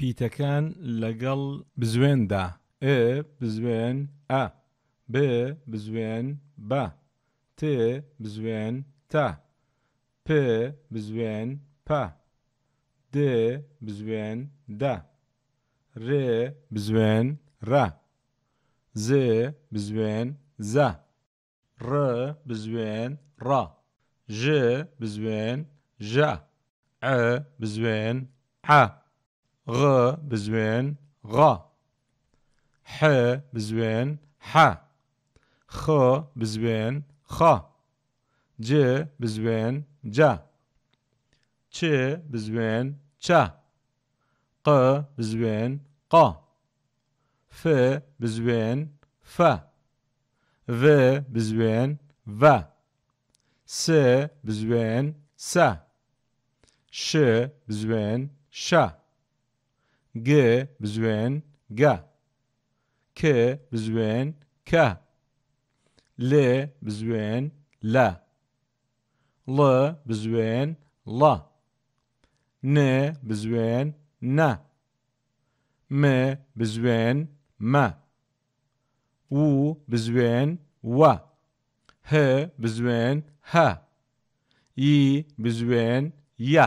پیتەکان لەگەڵ بزوێندا ئێ بزوێن ئە ب بزوێن بە ت بزوێن تا پ بزوێن پ د بزوێن دا ڕێ بزوێن ڕە ز بزوێن زە ڕ بزوێن ڕە ژ بزوێن ژە ئە بزوێن عە غ بزوين غا ح بزوين ح خ بزوين خ ج بزوين جا چ بزوين چا ق بزوين قا ف بزوين ف ذ بزوين ذ س بزوين س ش بزوين شا گ بزوێن گا ک بزوێن کە لێ بزوێن لە ڵ بزوێن ڵە نێ بزوێن نە م بزوێن مە و بزوێن وە ه بزوێن هە ی بزوێن یە